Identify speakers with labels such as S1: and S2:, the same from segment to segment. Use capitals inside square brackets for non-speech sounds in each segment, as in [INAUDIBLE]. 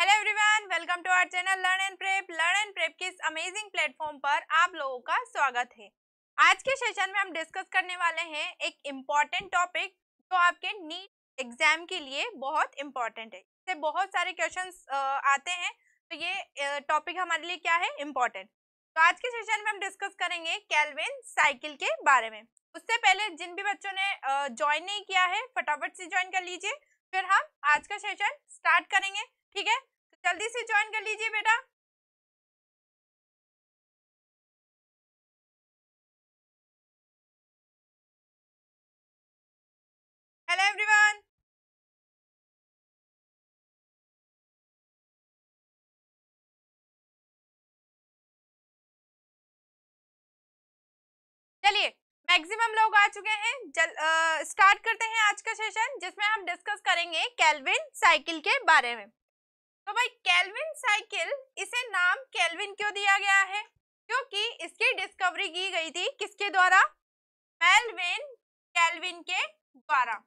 S1: Hello everyone welcome to our channel learn and prep learn and prep के इस amazing platform पर आप लोगों का स्वागत है आज के सेशन में हम डिस्कस करने वाले हैं एक इम्पॉर्टेंट टॉपिक जो आपके नीट एग्जाम के लिए बहुत इम्पॉर्टेंट है इससे बहुत सारे क्वेश्चन आते हैं तो ये टॉपिक हमारे लिए क्या है इम्पॉर्टेंट तो आज के सेशन में हम डिस्कस करेंगे कैलविन साइकिल के बारे में उससे पहले जिन भी बच्चों ने ज्वाइन नहीं किया है फटाफट से ज्वाइन
S2: कर लीजिए फिर हम आज का सेशन स्टार्ट करेंगे ठीक है तो जल्दी से ज्वाइन कर लीजिए बेटा हेलो एवरीवन चलिए मैक्सिमम लोग आ चुके हैं जल स्टार्ट करते हैं आज का सेशन जिसमें
S1: हम डिस्कस करेंगे कैलविन साइकिल के बारे में तो भाई कैलविन साइकिल इसे नाम कैलविन क्यों दिया गया है क्योंकि इसकी डिस्कवरी की गई थी
S2: किसके द्वारा मेलविन कैलविन के द्वारा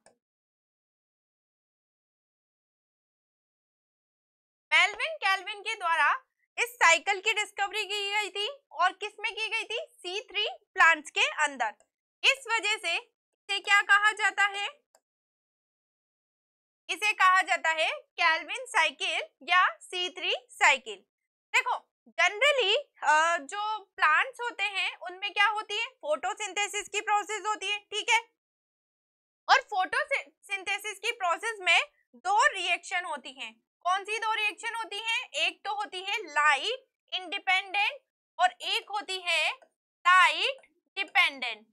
S2: मेलविन कैलविन के द्वारा इस साइकिल की डिस्कवरी की गई थी और किसमें की गई थी सी थ्री प्लांट्स
S1: के अंदर इस वजह से इसे क्या कहा जाता है इसे कहा जाता है कैलविन साइकिल या सी थ्री साइकिल देखो जनरली जो प्लांट्स होते हैं उनमें क्या होती है फोटोसिंथेसिस की प्रोसेस होती है ठीक है और फोटोसिंथेसिस की प्रोसेस में दो रिएक्शन होती हैं कौन सी दो रिएक्शन होती हैं एक तो होती
S2: है लाइट इंडिपेंडेंट और एक होती है लाइट डिपेंडेंट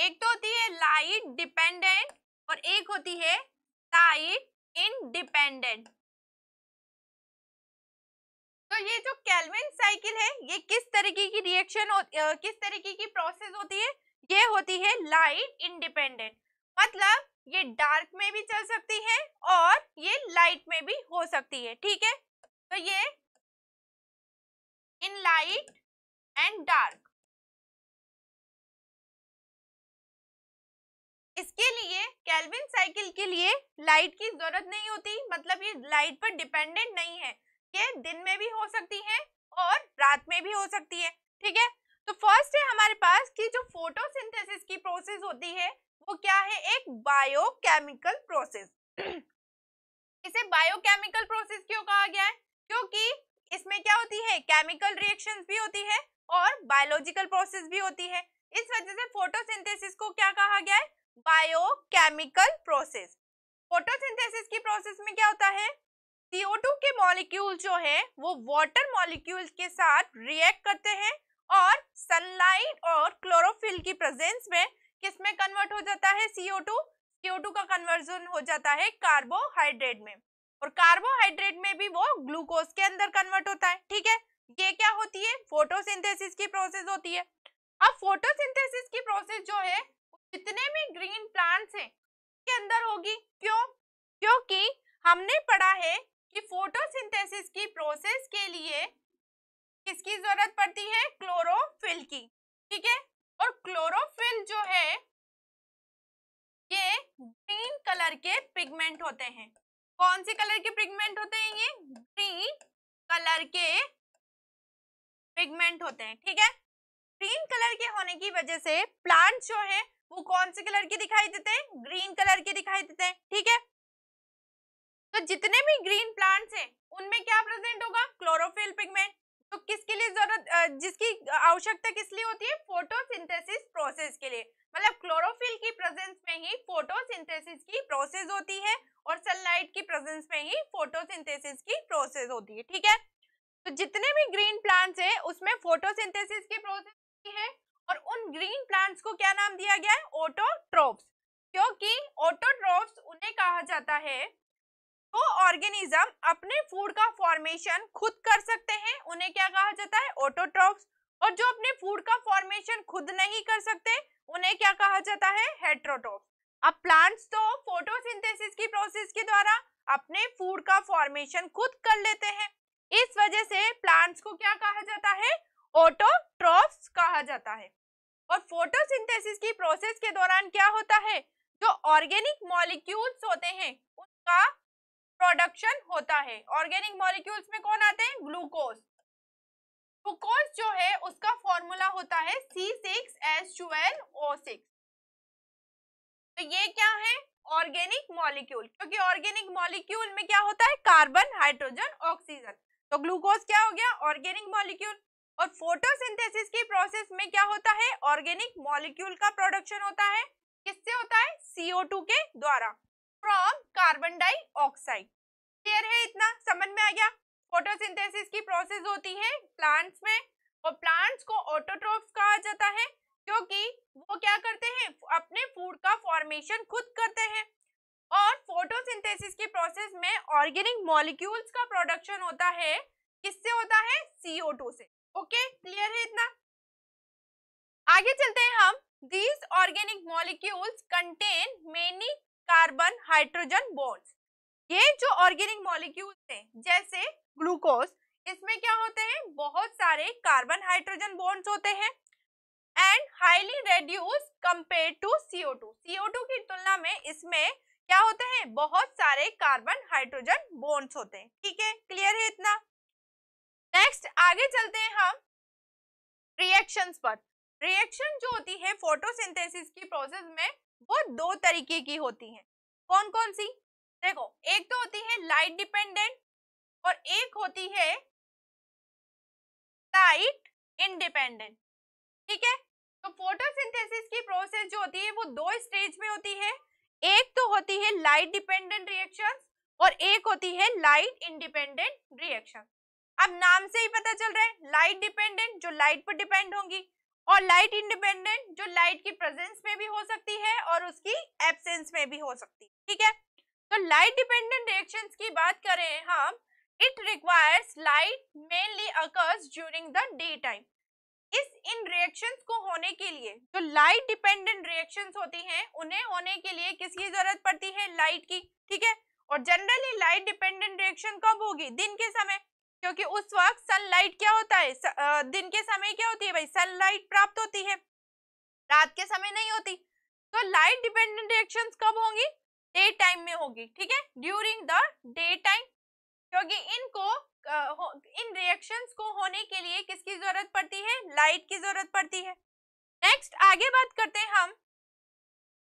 S2: एक तो होती है लाइट डिपेंडेंट और एक होती है लाइट इनडिपेंडेंट तो
S1: ये जो कैलविन साइकिल है ये किस तरीके की रिएक्शन किस तरीके की प्रोसेस होती है ये होती है लाइट इनडिपेंडेंट मतलब ये डार्क में भी चल सकती है और ये लाइट में भी हो सकती है ठीक है तो
S2: ये इन लाइट एंड डार्क इसके लिए कैलविन
S1: साइकिल के लिए लाइट की जरूरत नहीं होती मतलब ये लाइट पर डिपेंडेंट नहीं है ये दिन में भी हो सकती है और रात में भी हो सकती है ठीक है तो फर्स्ट है हमारे पास कि जो फोटोसिंथेसिस की प्रोसेस होती है वो क्या है एक बायोकेमिकल प्रोसेस [CLEARS THROAT] इसे बायोकेमिकल प्रोसेस क्यों कहा गया है क्योंकि इसमें क्या होती है केमिकल रिएक्शन भी होती है और बायोलॉजिकल प्रोसेस भी होती है इस वजह से फोटोसिंथेसिस को क्या कहा गया है बायोकेमिकल प्रोसेस फोटोसिंथेसिस की प्रोसेस में क्या होता है CO2 के मॉलिक्यूल जो है वो वाटर मॉलिक्यूल के साथ रिएक्ट करते हैं और सनलाइट और क्लोरोफिल की प्रेजेंस में किस में कन्वर्ट हो जाता है CO2 CO2 का कन्वर्जन हो जाता है कार्बोहाइड्रेट में और कार्बोहाइड्रेट में भी वो ग्लूकोज के अंदर कन्वर्ट होता है ठीक है ये क्या होती है फोटोसिंथेसिस की प्रोसेस होती है अब फोटोसिंथेसिस की प्रोसेस जो है जितने भी ग्रीन प्लांट्स हैं के अंदर होगी क्यों क्योंकि हमने पढ़ा है कि फोटोसिंथेसिस की प्रोसेस के लिए किसकी जरूरत पड़ती है क्लोरोफिल की ठीक है और क्लोरोफिल जो है ये ग्रीन कलर के पिगमेंट होते हैं कौन से कलर के पिगमेंट होते हैं ये ग्रीन कलर के पिगमेंट होते हैं ठीक है थीके? ग्रीन कलर के होने की वजह से प्लांट जो है वो कौन से कलर के दिखाई देते हैं ग्रीन कलर के दिखाई देते हैं ठीक है तो जितने भी ग्रीन प्लांट्स हैं उनमें क्या प्रेजेंट होगा क्लोरोफिल पिगमेंट तो किसके लिए जरूरत जिसकी आवश्यकता किस लिए होती है फोटोसिंथेसिस प्रोसेस के लिए मतलब क्लोरोफिल की प्रेजेंस में ही फोटोसिंथेसिस की प्रोसेस होती है और सनलाइट की प्रेजेंस में ही फोटोसिंथेसिस की प्रोसेस होती है ठीक है तो जितने भी ग्रीन प्लांट्स हैं उसमें फोटोसिंथेसिस की प्रोसेस है और उन ग्रीन प्लांट्स को क्या नाम दिया गया है ऑटोट्रोप्स क्योंकि ऑटोट्रोप्स उन्हें कहा जाता है तो ऑर्गेनिज्म अपने फूड का फॉर्मेशन खुद कर सकते हैं उन्हें क्या कहा जाता है ऑटोट्रॉप्स और जो अपने फूड का फॉर्मेशन खुद नहीं कर सकते उन्हें क्या कहा जाता है हेट्रोटॉप्स अब प्लांट्स तो फोटोसिंथेसिस की प्रोसेस के द्वारा अपने फूड का फॉर्मेशन खुद कर लेते हैं इस वजह से प्लांट्स को क्या कहा जाता है ऑटोट्रॉफ्स कहा जाता है और फोटोसिंथेसिस की प्रोसेस के दौरान क्या होता है जो ऑर्गेनिक मॉलिक्यूल्स होते हैं उनका प्रोडक्शन होता है ऑर्गेनिक मॉलिक्यूल्स में कौन आते हैं ग्लूकोज ग्लूकोज जो है उसका फॉर्मूला होता है C six S O six तो ये क्या है ऑर्गेनिक मॉलिक्यूल क्योंकि ऑर्गेनिक मॉलिक्यूल में क्या होता है कार्बन हाइड्रोजन ऑक्सीजन तो ग्लूकोज क्या हो गया ऑर्गेनिक मॉलिक्यूल और फोटोसिंथेसिस की प्रोसेस में क्या होता है ऑर्गेनिक मॉलिक्यूल का प्रोडक्शन होता है किससे होता है CO2 के द्वारा फ्रॉम कार्बन डाइऑक्साइड क्लियर है इतना समझ में आ गया फोटोसिंथेसिस की प्रोसेस होती है प्लांट्स में और प्लांट्स को ऑटोट्रोफ्स कहा जाता है क्योंकि वो क्या करते हैं अपने फूड का फॉर्मेशन खुद करते हैं और फोटोसिंथेसिस की प्रोसेस में ऑर्गेनिक मॉलिक्यूल्स का प्रोडक्शन होता है किससे होता है CO2 से ओके क्लियर है इतना आगे चलते हैं हम these organic molecules contain many carbon hydrogen bonds ये जो ऑर्गेनिक मॉलिक्यूल्स हैं जैसे ग्लूकोज इसमें क्या होते हैं बहुत सारे कार्बन हाइड्रोजन बॉन्ड्स होते हैं and highly reduce compare to CO two CO two की तुलना में इसमें क्या होते हैं बहुत सारे कार्बन हाइड्रोजन बॉन्ड्स होते हैं ठीक है क्लियर है इतना नेक्स्ट आगे चलते हैं हम रिएक्शंस पर रिएक्शन जो होती है फोटोसिंथेसिस की प्रोसेस में वो दो तरीके की होती हैं
S2: कौन कौन सी देखो एक तो होती है लाइट डिपेंडेंट और एक होती है लाइट इंडिपेंडेंट ठीक है
S1: तो फोटोसिंथेसिस की प्रोसेस जो होती है वो दो स्टेज में होती है एक तो होती है लाइट डिपेंडेंट रिएक्शन और एक होती है लाइट इंडिपेंडेंट रिएक्शन अब नाम से ही पता चल रहा है लाइट डिपेंडेंट जो लाइट पर डिपेंड होंगी और लाइट इंडिपेंडेंट जो लाइट की प्रेजेंस में भी हो सकती है और उसकी एब्सेंस में भी हो सकती है ठीक है तो लाइट डिपेंडेंट रिएक्शंस की बात करें हम it requires light mainly occurs during the day time इस इन रिएक्शंस को होने के लिए जो लाइट डिपेंडेंट रिएक्शंस होती हैं उन्हें होने के लिए किसकी जरूरत पड़ती है लाइट की ठीक है और जनरली लाइट डिपेंडेंट रिएक्शन कब होगी दिन के समय क्योंकि उस वक्त सनलाइट क्या होता है दिन के समय क्या होती है भाई सनलाइट प्राप्त होती है रात के समय नहीं होती तो लाइट डिपेंडेंट रिएक्शन कब होंगी डे टाइम में होगी ठीक है ड्यूरिंग द डे टाइम क्योंकि इनको इन रिएक्शंस को होने के लिए किसकी जरूरत पड़ती है लाइट की जरूरत पड़ती है नेक्स्ट आगे बात करते हैं हम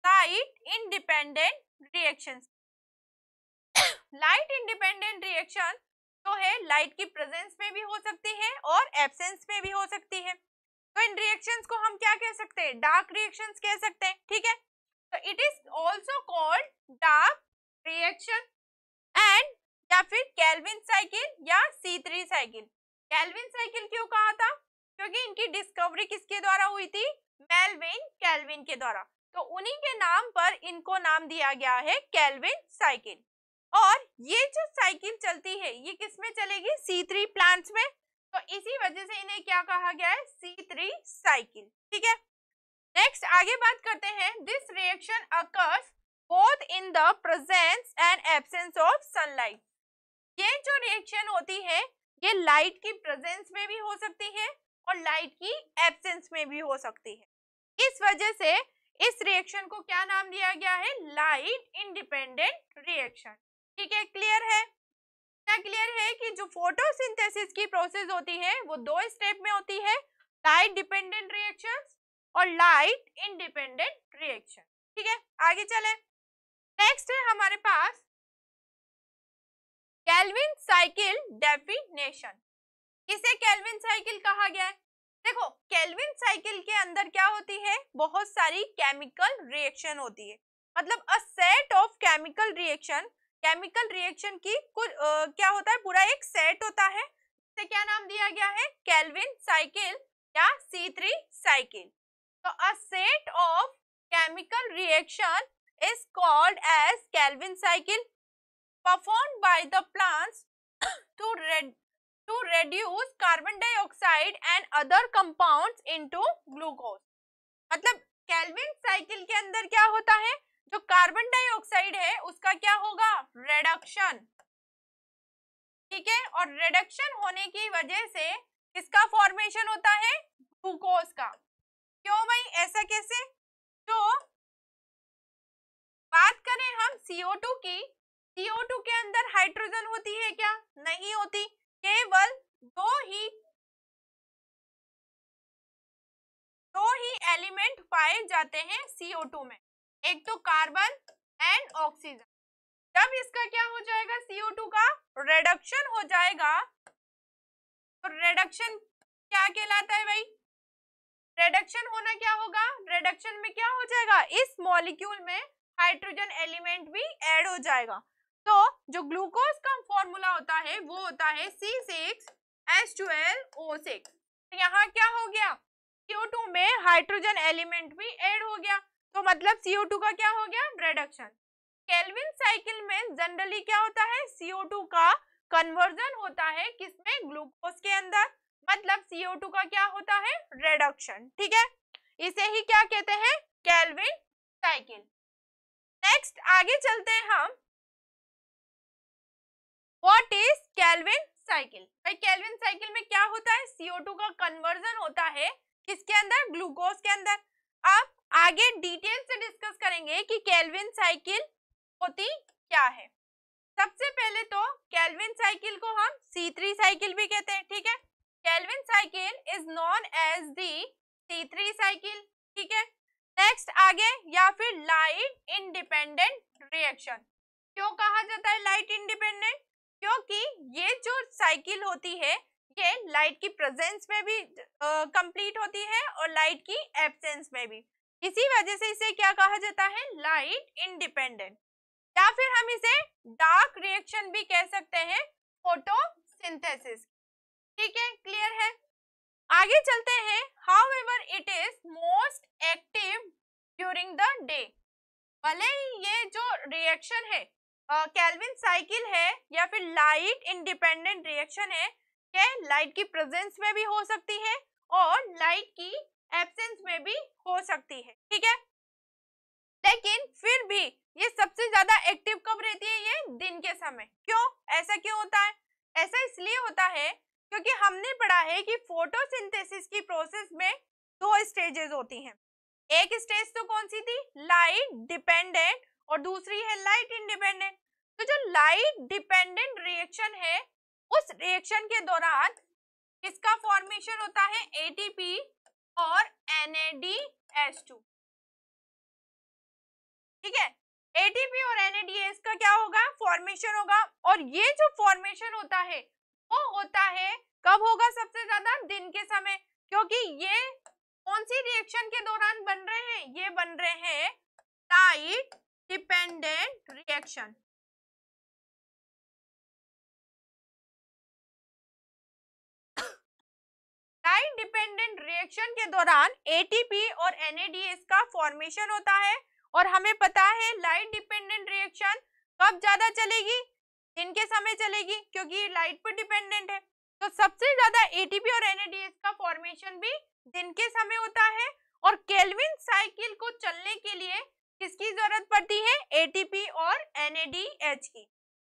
S1: light independent reactions light independent reaction जो तो है लाइट की प्रेजेंस में भी हो सकती है और एबसेंस में भी हो सकती है तो इन रिएक्शंस को हम क्या कह सकते हैं डार्क रिएक्शंस कह सकते हैं ठीक है तो it is also called dark reaction and या फिर कैल्विन साइकिल या C three cycle Calvin cycle क्यों कहा था क्योंकि इनकी डिस्कवरी किसके द्वारा हुई थी मेलविन कैल्विन के द्वारा तो उन्हीं के नाम पर इनको नाम दिया गया है कैल्विन साइकिल और ये जो साइकिल चलती है ये किस में चलेगी सी थ्री प्लांट्स में तो इसी वजह से इन्हें क्या कहा गया है सी थ्री साइकिल ठीक है नेक्स्ट आगे बात करते हैं this reaction occurs both in the presence and absence of sunlight ये जो रिएक्शन होती है ये लाइट की प्रेजेंस में भी हो सकती है और लाइट की एब्सेंस में भी हो सकती है इस वजह से इस रिएक्शन को क्या नाम दिया गया है लाइट इंडिपेंडेंट रिएक्शन ठीक है क्लियर है क्या क्लियर है कि जो फोटोसिंथेसिस की प्रोसेस होती है वो दो स्टेप में होती है लाइट डिपेंडेंट रिएक्शन और लाइट इंडिपेंडेंट रिएक्शन ठीक है आगे चले नेक्स्ट है हमारे पास कैलविन साइकिल डेफिनेशन इसे कैलविन साइकिल कहा गया है देखो कैलविन साइकिल के अंदर क्या होती है बहुत सारी केमिकल रिएक्शन होती है मतलब a set of chemical reaction chemical reaction की कुछ क्या होता है पूरा एक सेट होता है इसे क्या नाम दिया गया है कैलविन साइकिल या सी थ्री साइकिल तो a set of chemical reaction is called as Calvin cycle perform by the plants to red to reduce carbon dioxide and other compounds into glucose मतलब कैलविन साइकिल के अंदर क्या होता है जो carbon dioxide है उसका क्या होगा रिडक्शन ठीक है और रिडक्शन होने की वजह से इसका फॉर्मेशन होता है ग्लूकोज का क्यों भाई ऐसा कैसे तो बात करें हम
S2: CO2 की CO2 के अंदर हाइड्रोजन होती है क्या नहीं होती केवल दो ही
S1: दो ही एलिमेंट पाए जाते हैं CO2 में एक तो कार्बन एंड ऑक्सीजन जब इसका क्या हो जाएगा सीओ टू का रिडक्शन हो जाएगा तो रिडक्शन क्या कहलाता है भाई रिडक्शन होना क्या होगा रिडक्शन में क्या हो जाएगा इस मॉलिक्यूल में हाइड्रोजन एलिमेंट भी ऐड हो जाएगा तो जो ग्लूकोज का फॉर्मूला होता है वो होता है C six S twelve O six यहाँ क्या हो गया CO2 में हाइड्रोजन एलिमेंट भी ऐड हो गया तो मतलब CO2 का क्या हो गया रिडक्शन केल्विन साइकिल में जनरली क्या होता है CO2 का कन्वर्जन होता है किसमें ग्लूकोज के अंदर मतलब CO2 का क्या होता है रिडक्शन ठीक है
S2: इसे ही क्या कहते हैं केल्विन साइकिल नेक्स्ट आगे चलते हैं हम व्हाट इज केल्विन साइकिल
S1: भाई केल्विन साइकिल में क्या होता है CO2 का कन्वर्जन होता है किसके अंदर ग्लूकोज के अंदर अब आगे डिटेल से डिस्कस करेंगे कि कैलविन साइकिल होती क्या है सबसे पहले तो कैलविन साइकिल को हम C3 साइकिल भी कहते हैं ठीक है Calvin cycle is known as the C3 cycle ठीक है नेक्स्ट आगे या फिर लाइट इंडिपेंडेंट रिएक्शन क्यों कहा जाता है लाइट इंडिपेंडेंट क्योंकि ये जो साइकिल होती है ये लाइट की प्रेजेंस में भी कंप्लीट uh, होती है और लाइट की एब्सेंस में भी इसी वजह से इसे क्या कहा जाता है लाइट इंडिपेंडेंट या फिर हम इसे डार्क रिएक्शन भी कह सकते हैं फोटोसिंथेसिस ठीक है क्लियर है आगे चलते हैं however it is most active during the day भले ही ये जो रिएक्शन है कैलविन uh, साइकिल है या फिर लाइट इंडिपेंडेंट रिएक्शन है लाइट की प्रेजेंस में भी हो सकती है और लाइट की एब्सेंस में भी हो सकती है ठीक है लेकिन फिर भी ये सबसे ज्यादा एक्टिव कब रहती है ये दिन के समय क्यों ऐसा क्यों होता है ऐसा इसलिए होता है क्योंकि हमने पढ़ा है कि फोटोसिंथेसिस की प्रोसेस में दो स्टेजेस होती हैं एक स्टेज तो कौन सी थी लाइट डिपेंडेंट और दूसरी है लाइट इंडिपेंडेंट तो जो लाइट डिपेंडेंट रिएक्शन है उस रिएक्शन के दौरान इसका फॉर्मेशन होता है एटीपी और NADH2 ठीक है एटीपी और एनएडीएस का क्या होगा फॉर्मेशन होगा और ये जो फॉर्मेशन होता है वो होता है कब होगा सबसे ज्यादा दिन के समय क्योंकि ये कौन सी
S2: रिएक्शन के दौरान बन रहे हैं ये बन रहे हैं light dependent reaction independent reaction के दौरान एटीपी
S1: और एनएडीएस का फॉर्मेशन होता है और हमें पता है लाइट डिपेंडेंट रिएक्शन कब ज्यादा चलेगी दिन के समय चलेगी क्योंकि लाइट पर डिपेंडेंट है तो सबसे ज्यादा एटीपी और एनएडीएस का फॉर्मेशन भी दिन के समय होता है और केल्विन साइकिल को चलने के लिए किसकी जरूरत पड़ती है एटीपी और एनएडीएच की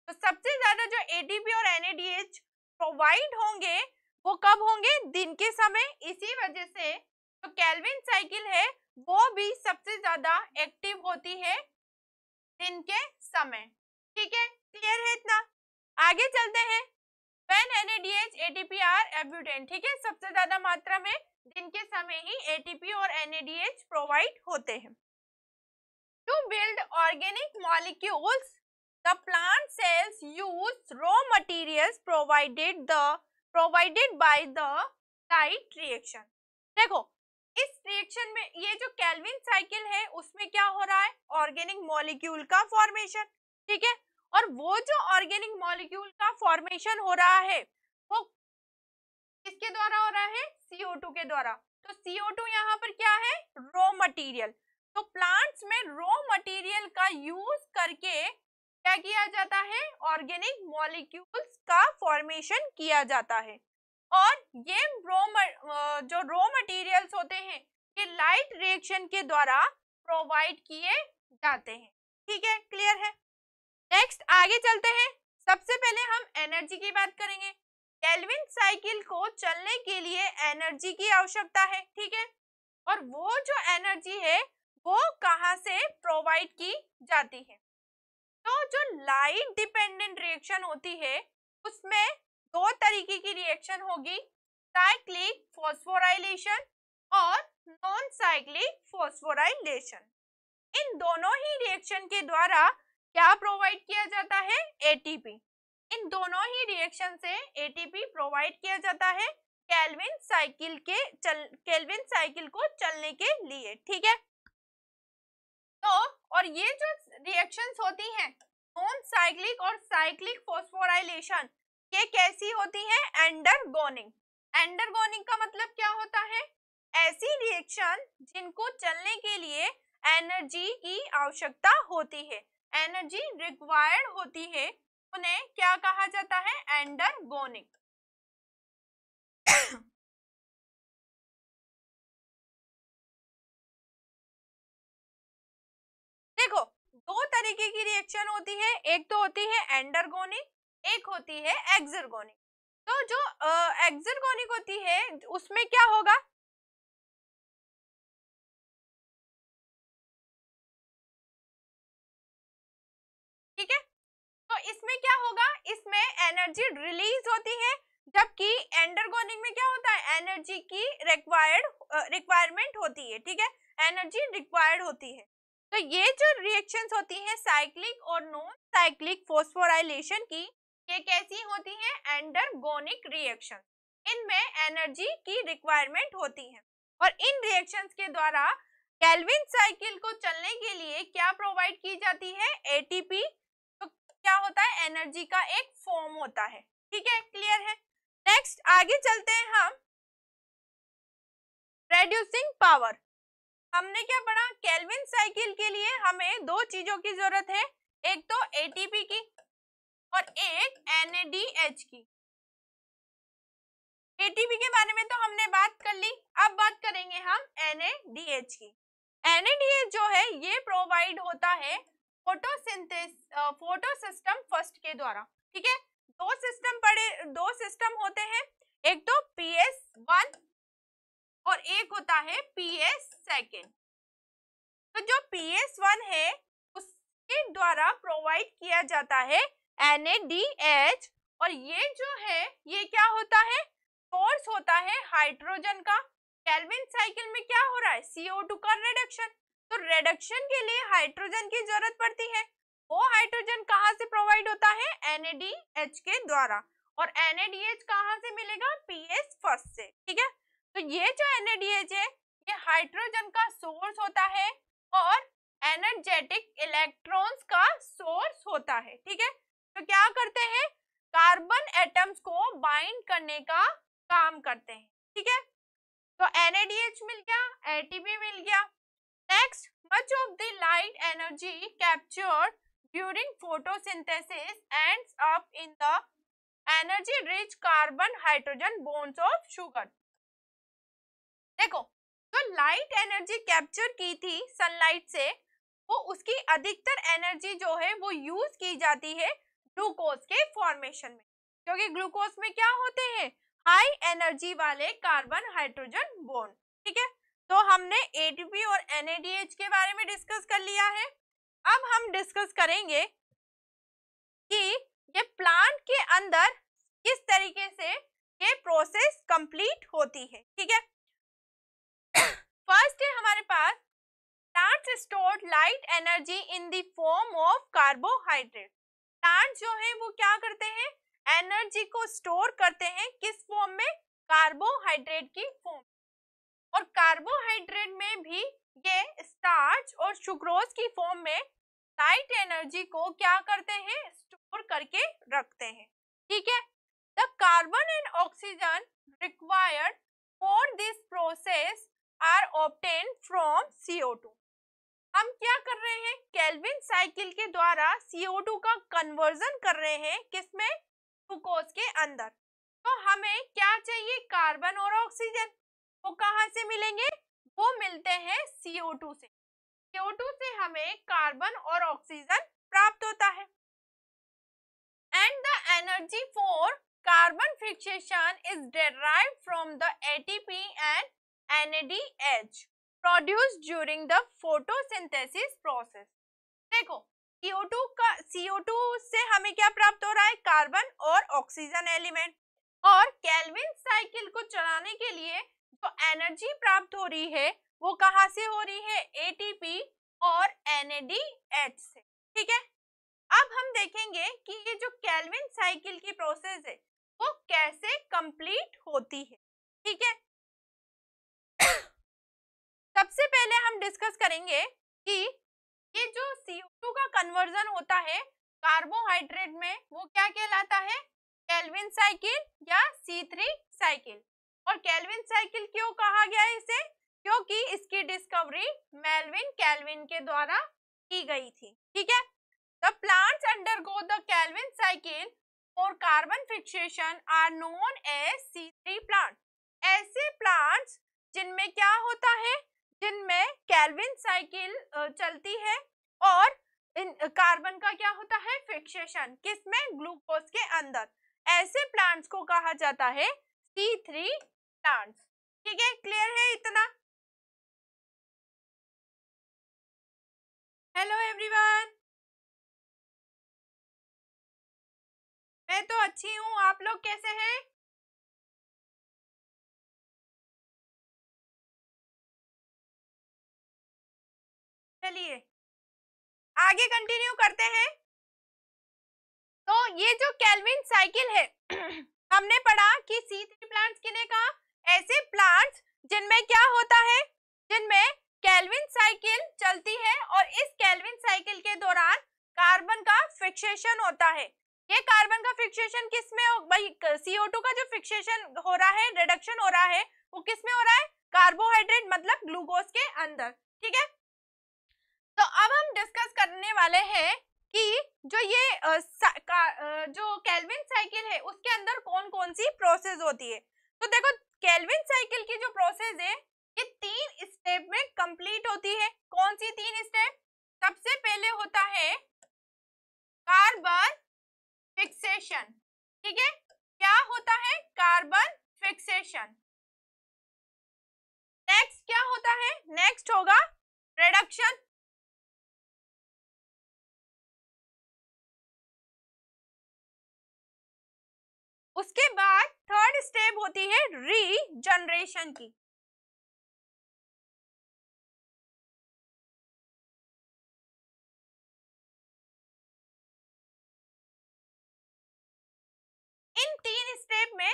S1: तो सबसे ज्यादा जो एटीपी और एनएडीएच प्रोवाइड होंगे वो कब होंगे दिन के समय इसी वजह से जो कैलविन साइकिल है वो भी सबसे ज्यादा एक्टिव होती है दिन के समय ठीक है क्लियर है इतना आगे चलते हैं when an NADH ATP are abundant ठीक है सबसे ज्यादा मात्रा में दिन के समय ही एटीपी और एनएडीएच प्रोवाइड होते हैं to build organic molecules the plant cells use raw materials provided the provided by the light reaction देखो इस रिएक्शन में ये जो कैलविन साइकिल है उसमें क्या हो रहा है ऑर्गेनिक मॉलिक्यूल का फॉर्मेशन ठीक है और वो जो ऑर्गेनिक मॉलिक्यूल का फॉर्मेशन हो रहा है वो किसके द्वारा हो रहा है CO2 के द्वारा तो CO2 यहाँ पर क्या है रॉ मटेरियल तो प्लांट्स में रॉ मटेरियल का यूज करके क्या किया जाता है ऑर्गेनिक मॉलिक्यूल्स का फॉर्मेशन किया जाता है और ये रो जो रो मटेरियल्स होते हैं ये लाइट रिएक्शन के द्वारा प्रोवाइड किए जाते हैं ठीक है क्लियर है नेक्स्ट आगे चलते हैं सबसे पहले हम एनर्जी की बात करेंगे केल्विन साइकिल को चलने के लिए एनर्जी की आवश्यकता है ठीक है और वो जो एनर्जी है वो कहाँ से प्रोवाइड की जाती है तो जो लाइट डिपेंडेंट रिएक्शन होती है उसमें दो तरीके की रिएक्शन होगी साइक्लिक फॉस्फोराइलेशन और नॉन साइक्लिक फॉस्फोराइलेशन इन दोनों ही रिएक्शन के द्वारा क्या प्रोवाइड किया जाता है एटीपी इन दोनों ही रिएक्शन से एटीपी प्रोवाइड किया जाता है केल्विन साइकिल के चल केल्विन साइकिल को चलने के लिए ठीक है तो और ये जो रिएक्शंस होती हैं नॉन साइक्लिक और साइक्लिक फॉस्फोराइलेशन ये कैसी होती है एंडरगोनिंग एंडरगोनिंग का मतलब क्या होता है ऐसी रिएक्शन जिनको चलने के लिए एनर्जी की आवश्यकता होती है एनर्जी
S2: रिक्वायर्ड होती है उन्हें क्या कहा जाता है एंडरगोनिक देखो दो तरीके की रिएक्शन होती है एक तो होती है एंडरगोनिक एक होती है एक्सरगोनिक तो जो एक्सरगोनिक होती है उसमें क्या होगा ठीक है तो इसमें क्या होगा इसमें एनर्जी रिलीज होती है
S1: जबकि एंडरगोनिक में क्या होता है एनर्जी की रिक्वायर्ड रिक्वायरमेंट होती है ठीक है एनर्जी रिक्वायर्ड होती है तो ये जो रिएक्शंस होती हैं साइक्लिक और नॉन साइक्लिक फोस्फोराइलेशन की ये कैसी होती हैं एंडरगोनिक रिएक्शन इनमें एनर्जी की रिक्वायरमेंट होती है और इन रिएक्शंस के द्वारा कैलविन साइकिल को चलने के लिए क्या प्रोवाइड की जाती है एटीपी तो क्या होता है एनर्जी का एक फॉर्म होता है ठीक है क्लियर है नेक्स्ट आगे चलते हैं हम रेड्यूसिंग पावर हमने क्या पढ़ा केल्विन साइकिल के लिए हमें दो चीजों की जरूरत है एक तो एटीपी की और एक एनएडीएच की एटीपी के बारे में तो हमने बात कर ली अब बात करेंगे हम एनएडीएच की एनएडीएच जो है ये प्रोवाइड होता है फोटोसिंथेस फोटो सिस्टम फर्स्ट के द्वारा ठीक है दो सिस्टम पड़े दो सिस्टम होते हैं एक तो पी एस वन और एक होता है पी एस सेकेंड तो जो पी एस वन है उसके द्वारा प्रोवाइड किया जाता है एन ए डी एच और ये जो है ये क्या होता है फोर्स होता है हाइड्रोजन का कैलविन साइकिल में क्या हो रहा है सीओ टू का रिडक्शन तो रिडक्शन के लिए हाइड्रोजन की जरूरत पड़ती है वो हाइड्रोजन कहाँ से प्रोवाइड होता है एनएडीएच के द्वारा और एन ए डी एच कहाँ से मिलेगा पी एस फर्स्ट से ठीक है तो ये जो एनएडीएच है ये हाइड्रोजन का सोर्स होता है और एनर्जेटिक इलेक्ट्रॉन्स का सोर्स होता है ठीक है तो क्या करते हैं कार्बन एटम्स को बाइंड करने का काम करते हैं ठीक है तो एनएडीएच मिल गया एटीपी मिल गया next much of the light energy captured during photosynthesis ends up in the energy rich carbon hydrogen bones of sugar देखो जो लाइट एनर्जी कैप्चर की थी सनलाइट से वो उसकी अधिकतर एनर्जी जो है वो यूज की जाती है ग्लूकोज के फॉर्मेशन में क्योंकि ग्लूकोज में क्या होते हैं हाई एनर्जी वाले कार्बन हाइड्रोजन बोन ठीक है तो हमने एटीपी और एनएडीएच के बारे में डिस्कस कर लिया है अब हम डिस्कस करेंगे कि ये प्लांट के अंदर किस तरीके से ये प्रोसेस कंप्लीट होती है ठीक है फर्स्ट है हमारे पास plants store light energy in the form of carbohydrate plant जो है वो क्या करते हैं एनर्जी को स्टोर करते हैं किस फॉर्म में कार्बोहाइड्रेट की फॉर्म और कार्बोहाइड्रेट में भी ये स्टार्च और शुक्रोज की फॉर्म में लाइट एनर्जी को क्या करते हैं स्टोर करके रखते हैं ठीक है the carbon and oxygen required for this process are obtain from two हम क्या कर रहे हैं कैलविन साइकिल के द्वारा टू का कन्वर्जन कर रहे हैं किसमें ग्लूकोज के अंदर तो हमें क्या चाहिए कार्बन और ऑक्सीजन वो कहाँ से मिलेंगे वो मिलते हैं टू से टू से हमें कार्बन और ऑक्सीजन प्राप्त होता है and the energy for carbon fixation is derive from the ATP and NADH produced during the photosynthesis process. देखो CO2 का CO2 से हमें क्या प्राप्त हो रहा है कार्बन और ऑक्सीजन एलिमेंट और कैलविन साइकिल को चलाने के लिए जो एनर्जी प्राप्त हो रही है वो कहा से हो रही है एटीपी और एनएडीएच से ठीक है अब हम देखेंगे कि ये जो कैलविन साइकिल की प्रोसेस है वो कैसे कंप्लीट होती है ठीक है सबसे पहले हम डिस्कस करेंगे कि ये जो CO2 का कन्वर्जन होता है कार्बोहाइड्रेट में वो क्या कहलाता है कैलविन साइकिल या C3 साइकिल और कैलविन साइकिल क्यों कहा गया है इसे क्योंकि इसकी डिस्कवरी मेलविन कैलविन के द्वारा की गई थी ठीक है the plants undergo the Calvin cycle और carbon fixation are known as C three plant ऐसे प्लांट्स जिनमें क्या होता है जिनमें कैलविन साइकिल चलती है और इन कार्बन का क्या होता है फिक्सेशन किसमें ग्लूकोज के अंदर ऐसे प्लांट्स को कहा जाता
S2: है सी थ्री प्लांट्स ठीक है क्लियर है इतना हेलो एवरीवन मैं तो अच्छी हूँ आप लोग कैसे हैं चलिए आगे कंटिन्यू करते हैं तो ये जो कैलविन साइकिल है [CLEARS THROAT] हमने पढ़ा कि
S1: सी थ्री प्लांट किने का ऐसे प्लांट्स जिनमें क्या होता है जिनमें कैलविन साइकिल चलती है और इस कैलविन साइकिल के दौरान कार्बन का फिक्सेशन होता है ये कार्बन का फिक्सेशन किस में सीओ टू का जो फिक्सेशन हो रहा है रिडक्शन हो रहा है वो किस में हो रहा है कार्बोहाइड्रेट मतलब ग्लूकोज के अंदर ठीक है तो अब हम डिस्कस करने वाले हैं कि जो ये आ, का, जो कैलविन साइकिल है उसके अंदर कौन कौन सी प्रोसेस होती है तो देखो कैलविन साइकिल की जो प्रोसेस है ये तीन स्टेप में कंप्लीट होती है कौन सी तीन स्टेप सबसे पहले होता है
S2: कार्बन फिक्सेशन ठीक है क्या होता है कार्बन फिक्सेशन नेक्स्ट क्या होता है नेक्स्ट होगा रिडक्शन उसके बाद थर्ड स्टेप होती है रीजनरेशन की इन तीन स्टेप में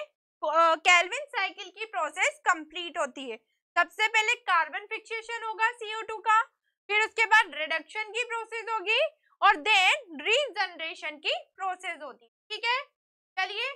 S2: कैल्विन साइकिल की प्रोसेस कंप्लीट होती है सबसे पहले कार्बन फिक्सेशन
S1: होगा टू का फिर उसके बाद रिडक्शन की प्रोसेस होगी और देन
S2: रीजनरेशन की प्रोसेस होती ठीक है चलिए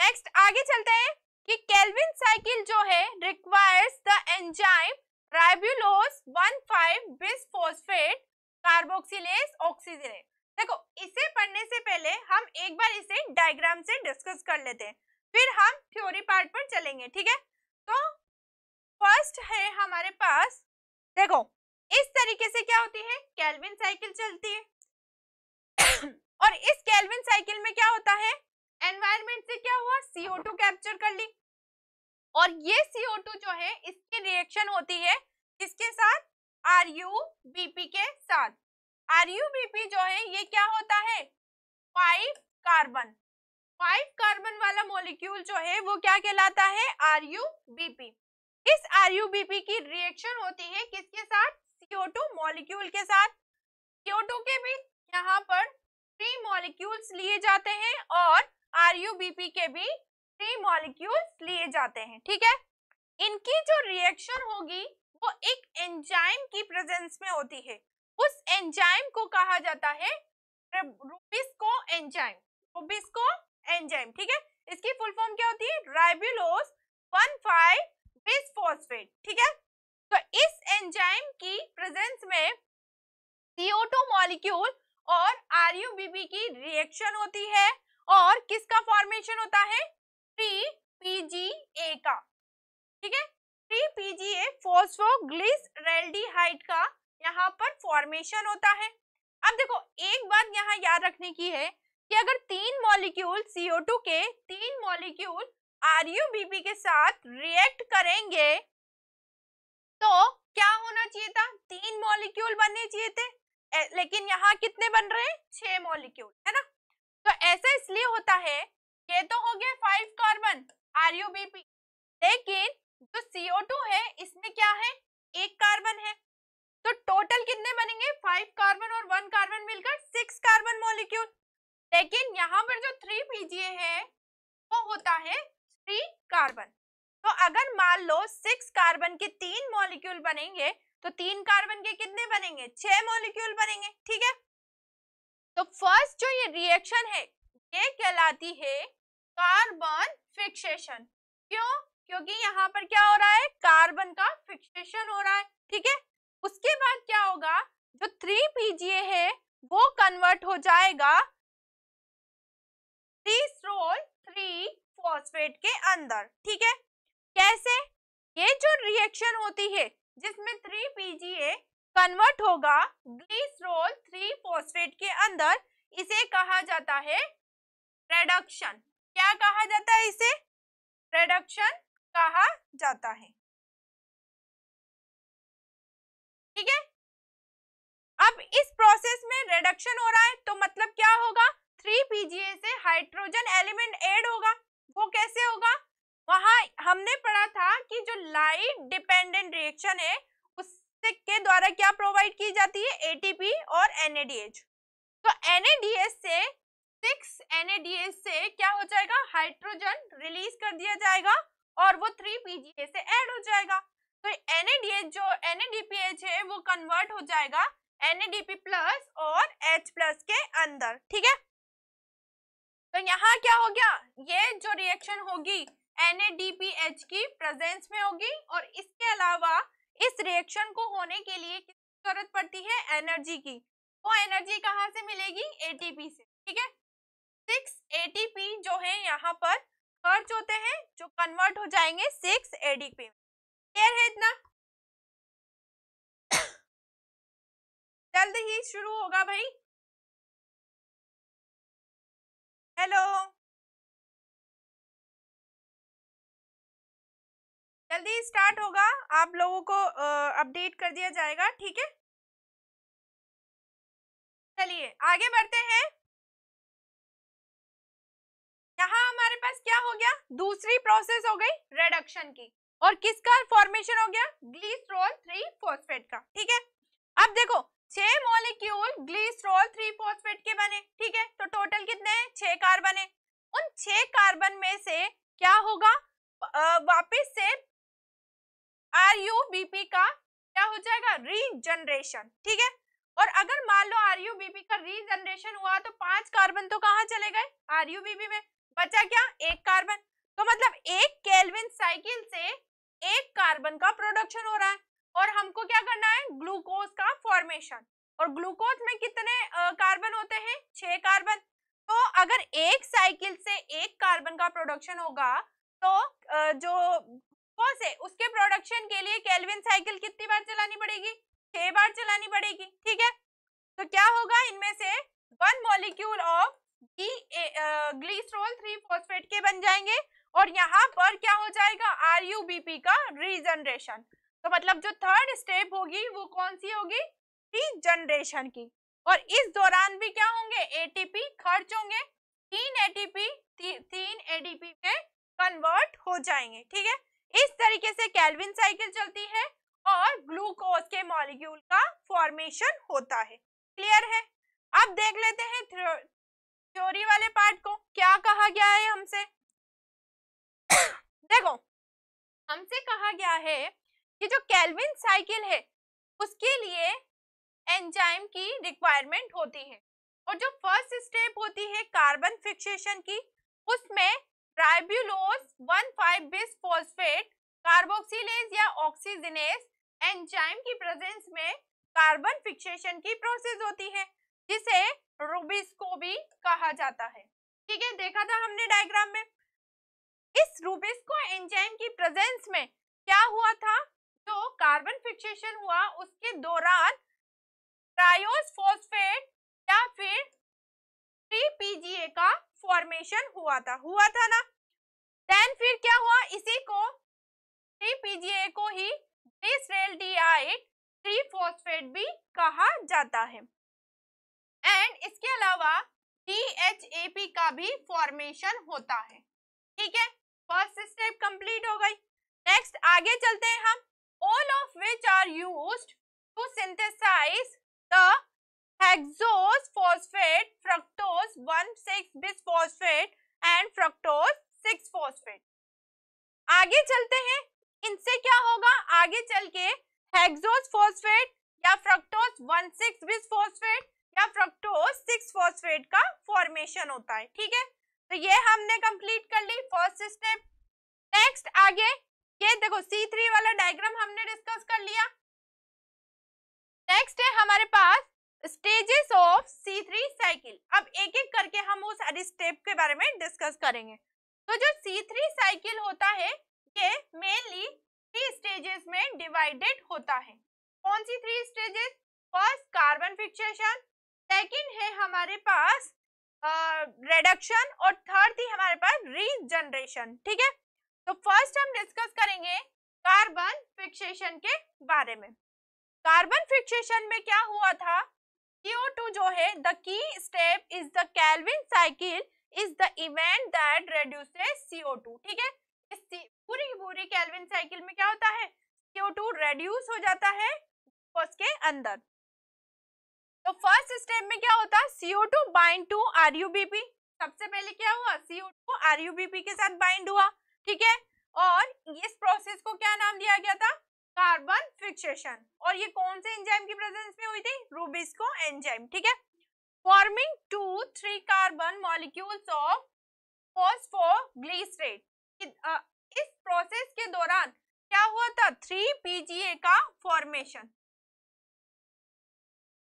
S2: नेक्स्ट आगे चलते हैं कि केल्विन
S1: साइकिल जो है requires the enzyme राइब्यूलोस 15 bis phosphate carboxylase oxygenate देखो इसे पढ़ने से पहले हम एक बार इसे डायग्राम से डिस्कस कर लेते हैं फिर हम थ्योरी पार्ट पर चलेंगे ठीक है तो फर्स्ट है हमारे पास देखो इस तरीके से क्या होती है कैल्विन साइकिल चलती है [COUGHS] और इस कैल्विन साइकिल में क्या होता है एनवायरमेंट से क्या हुआ सीओ टू कैप्चर कर ली और ये सीओ टू जो है इसकी रिएक्शन होती है किसके साथ आर यू बीपी के साथ आर यू बीपी जो है ये क्या होता है फाइव कार्बन फाइव कार्बन वाला मॉलिक्यूल जो है वो क्या कहलाता है आर यू बीपी इस आर यू बीपी की रिएक्शन होती है किसके साथ सीओ टू मॉलिक्यूल के साथ सीओ टू के भी यहाँ पर थ्री मॉलिक्यूल्स लिए जाते हैं और आरयूबीपी के भी थ्री मॉलिक्यूल्स लिए जाते हैं ठीक है इनकी जो रिएक्शन होगी वो एक एंजाइम की प्रेजेंस में होती है उस एंजाइम को कहा जाता है रुबिस्को एंजाइम रुबिस्को एंजाइम ठीक है इसकी फुल फॉर्म क्या होती है राइब्यूलोज 1,5 बिसफॉस्फेट ठीक है तो इस एंजाइम की प्रेजेंस में CO2 मॉलिक्यूल और RUBP की रिएक्शन होती है और किसका फॉर्मेशन होता है थ्री पीजीए का ठीक है थ्री पीजीए फोस्फोग्लिसरेल्डिहाइड का यहाँ पर फॉर्मेशन होता है अब देखो एक बात यहाँ याद रखने की है कि अगर तीन मॉलिक्यूल CO2 के तीन मॉलिक्यूल RUBP के साथ रिएक्ट करेंगे तो क्या होना चाहिए था तीन मॉलिक्यूल बनने चाहिए थे लेकिन यहाँ कितने बन रहे हैं छह मॉलिक्यूल है ना तो ऐसा इसलिए होता है ये तो हो गया five carbon R U B P लेकिन जो सीओ टू है इसमें क्या है एक कार्बन है तो टोटल कितने बनेंगे फाइव कार्बन और वन कार्बन मिलकर सिक्स कार्बन मॉलिक्यूल लेकिन यहाँ पर जो थ्री पीजीए है वो होता है थ्री कार्बन तो अगर मान लो सिक्स कार्बन के तीन मॉलिक्यूल बनेंगे तो तीन कार्बन के कितने बनेंगे छह मॉलिक्यूल बनेंगे ठीक है तो फर्स्ट जो ये रिएक्शन है ये कहलाती है कार्बन फिक्सेशन क्यों क्योंकि यहाँ पर क्या हो रहा है कार्बन का फिक्सेशन हो रहा है ठीक है उसके बाद क्या होगा जो थ्री पीजीए है वो कन्वर्ट हो जाएगा तीसरोल थ्री फॉस्फेट के अंदर ठीक है कैसे ये जो रिएक्शन होती है जिसमें थ्री पीजीए कन्वर्ट होगा ग्लीसरोल थ्री फोस्फेट के अंदर इसे कहा जाता
S2: है रेडक्शन क्या कहा जाता है इसे रेडक्शन कहा जाता है ठीक है अब इस प्रोसेस में रिडक्शन हो रहा है तो मतलब क्या होगा थ्री
S1: पीजीए से हाइड्रोजन एलिमेंट ऐड होगा वो कैसे होगा वहां हमने पढ़ा था कि जो लाइट डिपेंडेंट रिएक्शन है के द्वारा क्या प्रोवाइड की जाती है एटीपी और एनएडीएच तो एनएडीएच से सिक्स एनएडीएच से क्या हो जाएगा हाइड्रोजन रिलीज कर दिया जाएगा और वो थ्री पीजीए से ऐड हो जाएगा तो एनएडीएच जो एनएडीपीएच है वो कन्वर्ट हो जाएगा एनएडीपी प्लस और एच प्लस के अंदर ठीक है तो यहाँ क्या हो गया ये जो रिएक्शन होगी एनएडीपीएच की प्रेजेंस में होगी और इसके अलावा इस रिएक्शन को होने के लिए जरूरत पड़ती है एनर्जी की वो एनर्जी कहाँ से मिलेगी एटीपी से ठीक है सिक्स एटीपी जो है यहाँ पर खर्च होते हैं जो कन्वर्ट हो जाएंगे
S2: सिक्स एडीपी में क्लियर है इतना जल्द ही शुरू होगा भाई हेलो जल्दी स्टार्ट होगा आप लोगों को अपडेट कर दिया जाएगा ठीक है चलिए आगे बढ़ते हैं यहाँ हमारे पास क्या हो गया दूसरी प्रोसेस हो गई
S1: रिडक्शन की और किसका फॉर्मेशन हो गया ग्लीसरॉल थ्री फोस्फेट का ठीक है अब देखो छह मॉलिक्यूल ग्लीसरॉल थ्री फोस्फेट के बने ठीक है तो टोटल कितने हैं छह कार्बन है उन छह कार्बन में से क्या होगा वापस से आर यू बी पी का क्या हो जाएगा रीजनरेशन ठीक है और अगर मान लो आर यू बी पी का रीजनरेशन हुआ तो पांच कार्बन तो कहाँ चले गए आर यू बी पी में बचा क्या एक कार्बन तो मतलब एक केल्विन साइकिल से एक कार्बन का प्रोडक्शन हो रहा है और हमको क्या करना है ग्लूकोज का फॉर्मेशन और ग्लूकोज में कितने कार्बन होते हैं छह कार्बन तो अगर एक साइकिल से एक कार्बन का प्रोडक्शन होगा तो जो कौन से उसके प्रोडक्शन के लिए कैलविन साइकिल कितनी बार चलानी पड़ेगी छह बार चलानी पड़ेगी ठीक है तो क्या होगा इनमें से one molecule of glycerol three phosphate के बन जाएंगे और यहाँ पर क्या हो जाएगा आरयूबीपी का रीजनरेशन तो मतलब जो थर्ड स्टेप होगी वो कौन सी होगी रीजनरेशन की और इस दौरान भी क्या होंगे एटीपी खर्च होंगे तीन एटीपी ती, तीन एटीपी में कन्वर्ट हो जाएंगे ठीक है इस तरीके से कैलविन साइकिल चलती है और ग्लूकोज के मॉलिक्यूल का फॉर्मेशन होता है क्लियर है अब देख लेते हैं थ्योरी वाले पार्ट को क्या कहा गया है हमसे [COUGHS] देखो हमसे कहा गया है कि जो कैलविन साइकिल है उसके लिए एंजाइम की रिक्वायरमेंट होती है और जो फर्स्ट स्टेप होती है कार्बन फिक्सेशन की उसमें ribulose one five bisphosphate carboxylase या ऑक्सीजनेस एंजाइम की प्रेजेंस में कार्बन फिक्सेशन की प्रोसेस होती है जिसे रूबिस्को भी कहा जाता है ठीक है देखा था हमने डायग्राम में इस रूबिस्को एंजाइम की प्रेजेंस में क्या हुआ था जो कार्बन फिक्सेशन हुआ उसके दौरान ट्रायोस फोस्फेट या फिर 3 का फॉर्मेशन हुआ था हुआ था ना देन फिर क्या हुआ इसी को पीजीए को ही डिसरेल्डिहाइड थ्री फोस्फेट भी कहा जाता है एंड इसके अलावा डी का भी फॉर्मेशन होता है ठीक है फर्स्ट स्टेप कंप्लीट हो गई नेक्स्ट आगे चलते हैं हम all of which are used to synthesize the hexose phosphate, fructose 1,6 bisphosphate and fructose 6 phosphate. आगे चलते हैं इनसे क्या होगा आगे चल के हेक्सोज फॉस्फेट या फ्रक्टोज 1,6 बिसफॉस्फेट या फ्रक्टोज 6 फॉस्फेट का फॉर्मेशन होता है ठीक है तो ये हमने कंप्लीट कर ली फर्स्ट स्टेप नेक्स्ट आगे ये देखो C3 वाला डायग्राम हमने डिस्कस कर लिया नेक्स्ट है हमारे पास stages of C three cycle अब एक एक करके हम उस स्टेप के बारे में डिस्कस करेंगे तो जो सी थ्री साइकिल होता है ये मेनली थ्री स्टेजेस में डिवाइडेड होता है कौन सी three stages first carbon fixation second है हमारे पास रिडक्शन uh, और थर्ड थी हमारे पास रीजनरेशन ठीक है तो फर्स्ट हम डिस्कस करेंगे कार्बन फिक्सेशन के बारे में कार्बन फिक्सेशन में क्या हुआ था Q2 जो है the key step is the Calvin cycle is the event that reduces CO2 ठीक है इस पूरी पूरी कैलविन साइकिल में क्या होता है CO2 रेड्यूस हो जाता है उसके अंदर तो फर्स्ट स्टेप में क्या होता है CO2 बाइंड टू RUBP सबसे पहले क्या हुआ CO2 RUBP के साथ बाइंड हुआ ठीक है और इस प्रोसेस को क्या नाम दिया गया था कार्बन फिक्सेशन और ये कौन से एंजाइम की प्रेजेंस में हुई थी रूबिस्को एंजाइम ठीक है forming two three carbon molecules of phosphoglycerate इस प्रोसेस के दौरान क्या हुआ था थ्री पीजीए का फॉर्मेशन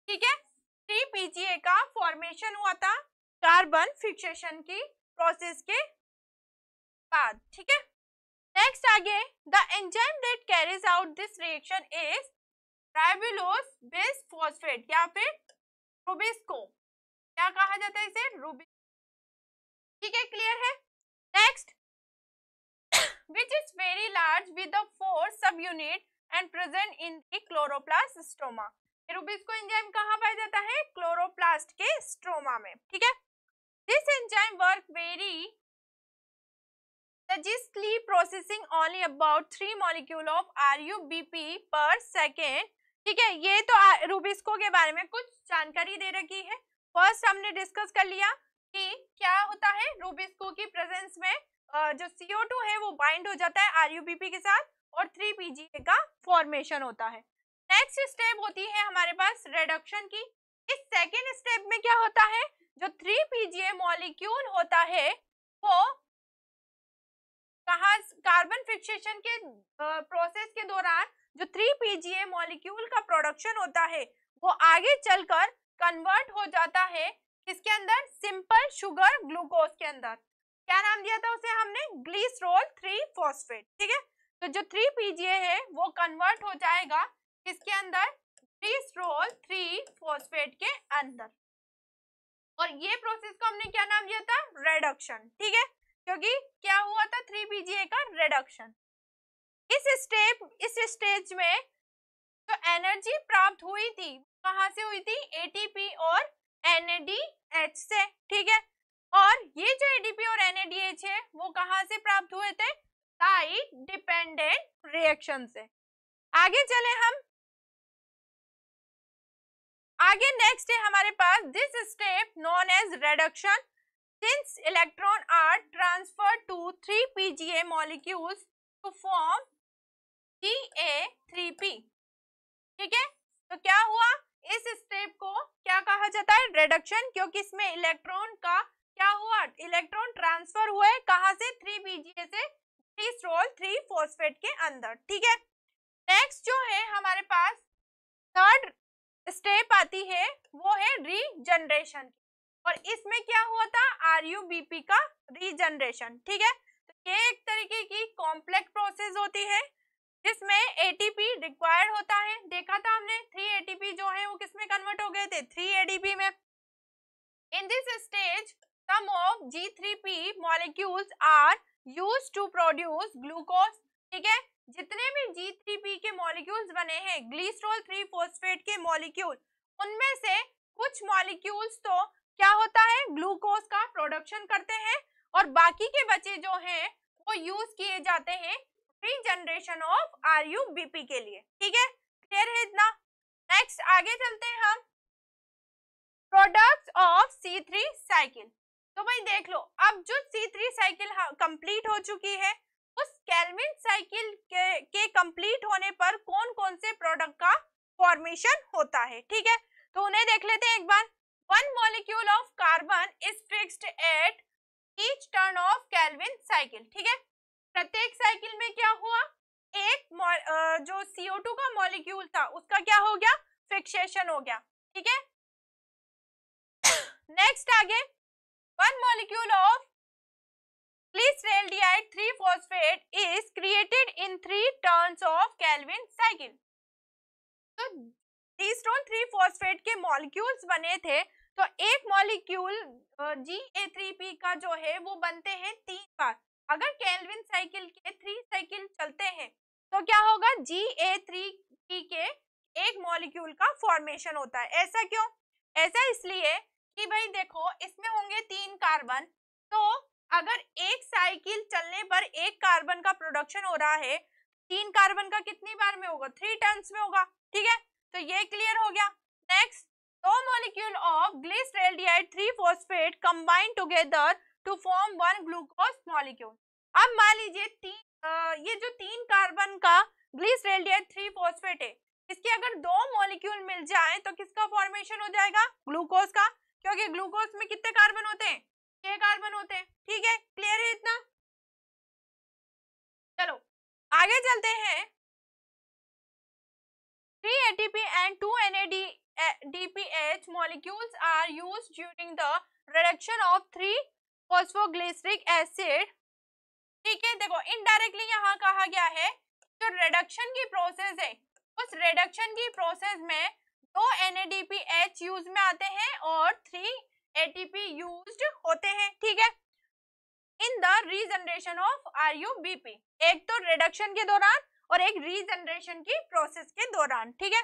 S1: ठीक है थ्री पीजीए का फॉर्मेशन हुआ था कार्बन फिक्सेशन की प्रोसेस के बाद ठीक है नेक्स्ट आगे the enzyme that carries out this reaction is ribulose bis
S2: phosphate या फिर रूबिस्को क्या कहा जाता है इसे रूबी ठीक है क्लियर है next which is very
S1: large with the four subunit and present in the chloroplast stroma rubisco enzyme कहाँ पाया जाता है क्लोरोप्लास्ट के स्ट्रोमा में ठीक है this enzyme work very suggestively processing only about three molecule of RUBP per second. ठीक है ये तो रूबिस्को के बारे में कुछ जानकारी दे रखी है फर्स्ट हमने डिस्कस कर लिया कि क्या होता है रूबिस्को की प्रेजेंस में जो CO2 है वो बाइंड हो जाता है RUBP के साथ और 3PGA का फॉर्मेशन होता है नेक्स्ट स्टेप होती है हमारे पास रिडक्शन की इस सेकेंड स्टेप में क्या होता है जो 3PGA मॉलिक्यूल होता है वो कहा कार्बन फिक्सेशन के प्रोसेस के दौरान जो थ्री पीजीए मॉलिक्यूल का प्रोडक्शन होता है वो आगे चलकर कन्वर्ट हो जाता है किसके अंदर सिंपल शुगर ग्लूकोज के अंदर क्या नाम दिया था उसे हमने ग्लिसरोल थ्री फॉस्फेट ठीक है तो जो थ्री पीजीए है वो कन्वर्ट हो जाएगा किसके अंदर ग्लिसरोल थ्री फॉस्फेट के अंदर और ये प्रोसेस को हमने क्या नाम दिया था रेडक्शन ठीक है क्योंकि क्या हुआ था थ्री बीजीए का रिडक्शन इस स्टेप इस स्टेज में जो तो एनर्जी प्राप्त हुई थी कहा से हुई थी एटीपी और एनएडीएच से ठीक है और ये जो एडीपी और एनएडीएच है वो कहा से प्राप्त हुए थे टाई
S2: डिपेंडेंट रिएक्शन से आगे चले हम आगे नेक्स्ट है हमारे पास this step known as reduction
S1: Since electron are transferred to 3 PGA molecules to form GA3P. ठीक है तो क्या हुआ इस स्टेप को क्या कहा जाता है रिडक्शन क्योंकि इसमें इलेक्ट्रॉन का क्या हुआ इलेक्ट्रॉन ट्रांसफर हुए कहा से थ्री बीजीए से थ्री स्ट्रोल थ्री फोस्फेट के अंदर ठीक है नेक्स्ट जो है हमारे पास थर्ड स्टेप आती है वो है रीजनरेशन और इसमें क्या हुआ था आरयूबीपी का रीजनरेशन ठीक है तो ये एक तरीके की कॉम्प्लेक्स प्रोसेस होती है जिसमें एटीपी रिक्वायर्ड होता है देखा था हमने थ्री एटीपी जो है वो किसमें कन्वर्ट हो गए थे थ्री एडीपी में in this stage some of G three P molecules are use to produce glucose ठीक है जितने भी जी थ्री पी के मॉलिक्यूल्स बने हैं ग्लीसरॉल थ्री फोस्फेट के मॉलिक्यूल उनमें से कुछ मॉलिक्यूल्स तो क्या होता है ग्लूकोज का प्रोडक्शन करते हैं और बाकी के बचे जो हैं वो यूज किए जाते हैं regeneration of R U BP के लिए ठीक है क्लियर है इतना नेक्स्ट आगे चलते हैं हम product of C three cycle तो भाई देख लो अब जो सी थ्री साइकिल कंप्लीट हो चुकी है उस कैलमिन साइकिल के, के कंप्लीट होने पर कौन कौन से प्रोडक्ट का फॉर्मेशन होता है ठीक है तो उन्हें देख लेते हैं एक बार one molecule of carbon is fixed at each turn of Kelvin cycle ठीक है प्रत्येक साइकिल में क्या हुआ एक जो CO2 का मॉलिक्यूल था उसका क्या हो गया फिक्सेशन हो गया ठीक है नेक्स्ट आगे one molecule of glyceraldehyde 3 phosphate is created in 3 turns of Kelvin cycle तो ईस्टोन थ्री फॉस्फेट के मॉलिक्यूल्स बने थे तो एक molecule G A three P का जो है वो बनते हैं तीन बार अगर केल्विन साइकिल के थ्री साइकिल चलते हैं तो क्या होगा जी ए थ्री पी के एक मॉलिक्यूल का फॉर्मेशन होता है ऐसा क्यों ऐसा इसलिए कि भाई देखो इसमें होंगे तीन कार्बन तो अगर एक साइकिल चलने पर एक कार्बन का प्रोडक्शन हो रहा है तीन कार्बन का कितनी बार में होगा थ्री टर्न्स में होगा ठीक है तो ये क्लियर हो गया नेक्स्ट दो molecule of glyceraldehyde three phosphate combine together to form one glucose molecule अब मान लीजिए तीन ये जो तीन कार्बन का ग्लिसरेल्डिहाइड थ्री फॉस्फेट है इसके अगर दो मॉलिक्यूल मिल जाए तो किसका फॉर्मेशन हो जाएगा ग्लूकोज का क्योंकि ग्लूकोज में कितने कार्बन होते हैं छह
S2: कार्बन होते हैं ठीक है क्लियर है इतना चलो आगे चलते हैं three A T P and two N A D
S1: D P H molecules are use during the reduction of three phosphoglyceric acid ठीक है देखो इनडायरेक्टली यहाँ कहा गया है जो रिडक्शन की प्रोसेस है उस रिडक्शन की प्रोसेस में दो N A D P H use में आते हैं और three A T P use होते हैं ठीक है in the regeneration of R U B P एक तो रिडक्शन के दौरान और एक रीजनरेशन की प्रोसेस के दौरान ठीक है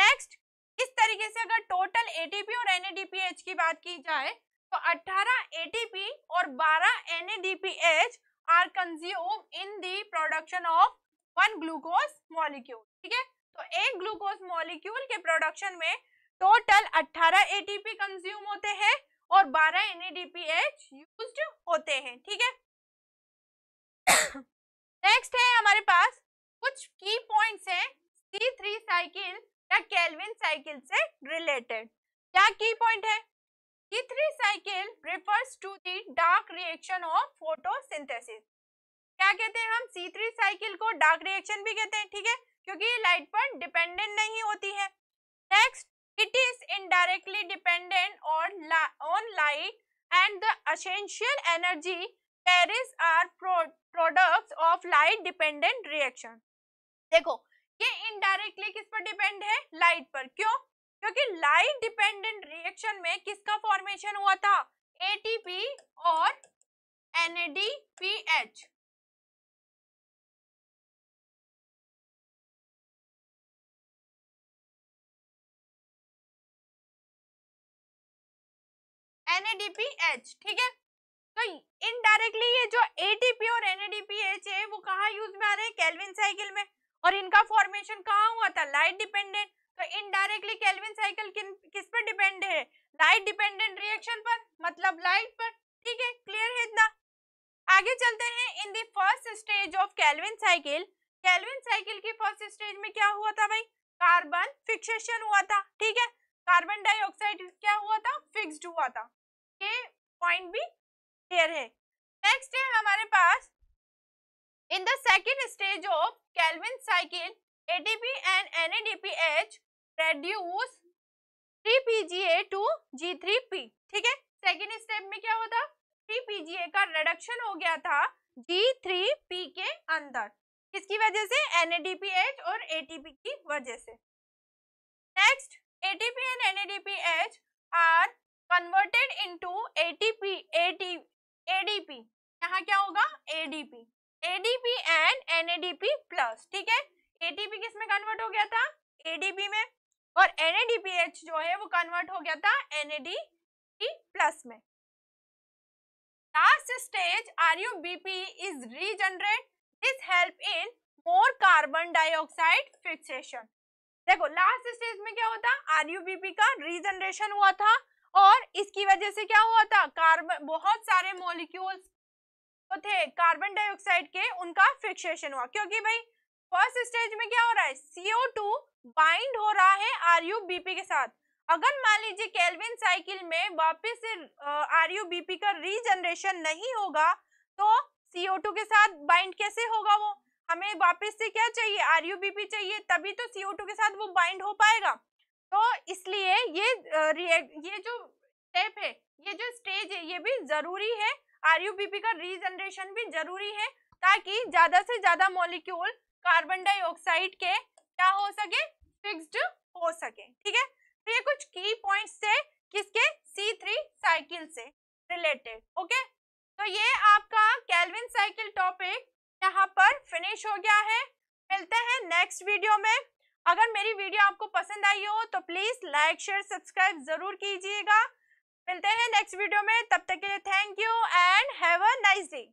S1: नेक्स्ट इस तरीके से अगर टोटल एटीपी और एनएडीपीएच की बात की जाए तो 18 एटीपी और 12 NADPH are consume in the production of one glucose molecule ठीक है तो एक ग्लूकोज मॉलिक्यूल के प्रोडक्शन में टोटल 18 एटीपी कंज्यूम होते हैं और 12 एनएडीपीएच यूज्ड होते हैं ठीक है नेक्स्ट [COUGHS] है हमारे पास कुछ की पॉइंट्स हैं सी थ्री साइकिल या कैलविन साइकिल से रिलेटेड क्या की पॉइंट है C three cycle refers to dark reaction of photosynthesis क्या कहते हैं हम सी थ्री साइकिल को डार्क रिएक्शन भी कहते हैं ठीक है क्योंकि ये लाइट पर डिपेंडेंट नहीं होती है नेक्स्ट देखो ये इनडायरेक्टली किस पर डिपेंड है लाइट पर क्यों क्योंकि लाइट डिपेंडेंट रिएक्शन में किसका फॉर्मेशन हुआ था एटीपी
S2: और एनएडीपीएच एनएडीपीएच ठीक है तो इनडायरेक्टली ये जो एटीपी और एनएडीपीएच है वो कहा यूज में आ रहे हैं कैलविन
S1: साइकिल में और इनका फॉर्मेशन कहाँ हुआ था लाइट डिपेंडेंट तो इनडायरेक्टली कैलविन साइकिल किस पर डिपेंड है लाइट डिपेंडेंट रिएक्शन पर मतलब लाइट पर ठीक है क्लियर है इतना आगे चलते हैं in the first stage of Calvin cycle Calvin cycle की फर्स्ट स्टेज में क्या हुआ था भाई कार्बन फिक्सेशन हुआ था ठीक है कार्बन डाइऑक्साइड क्या हुआ था फिक्स्ड हुआ था ये पॉइंट भी क्लियर है नेक्स्ट है हमारे पास In the second stage of Calvin cycle, ATP and NADPH reduce 3PGA to G3P ठीक है सेकेंड स्टेप में क्या हुआ था 3PGA का रिडक्शन हो गया था G3P के अंदर किसकी वजह से NADPH और ATP की वजह से next ATP and NADPH are converted into ATP AT, ADP यहाँ क्या होगा ADP ADP and NADP plus ठीक है एटीपी किस में कन्वर्ट हो गया था एडीपी में और एनएडीपीएच जो है वो कन्वर्ट हो गया था एनएडीपी प्लस में last stage R U RuBP is regenerate this help in more carbon dioxide fixation देखो लास्ट स्टेज में क्या होता आर यू आरयूबीपी का रीजनरेशन हुआ था और इसकी वजह से क्या हुआ था कार्बन बहुत सारे मोलिक्यूल्स जो थे कार्बन डाइऑक्साइड के उनका फिक्सेशन हुआ क्योंकि भाई फर्स्ट स्टेज में क्या हो रहा है सीओ टू बाइंड हो रहा है आर यू के साथ अगर मान लीजिए केल्विन साइकिल में वापस से आर का रीजनरेशन नहीं होगा तो सीओ टू के साथ बाइंड कैसे होगा वो हमें वापस से क्या चाहिए आर यू चाहिए तभी तो सीओ टू के साथ वो बाइंड हो पाएगा तो इसलिए ये ये जो स्टेप है ये जो स्टेज है ये भी जरूरी है आरयूबीपी का रीजनरेशन भी जरूरी है ताकि ज्यादा से ज्यादा मॉलिक्यूल कार्बन डाइऑक्साइड के क्या हो सके फिक्स्ड हो सके ठीक है तो ये कुछ की पॉइंट्स थे किसके सी थ्री साइकिल से रिलेटेड ओके तो ये आपका कैलविन साइकिल टॉपिक यहाँ पर फिनिश हो गया है मिलते हैं नेक्स्ट वीडियो में अगर मेरी वीडियो आपको पसंद आई हो तो प्लीज लाइक
S2: शेयर सब्सक्राइब जरूर कीजिएगा मिलते हैं नेक्स्ट वीडियो में तब तक के लिए thank you and have a nice day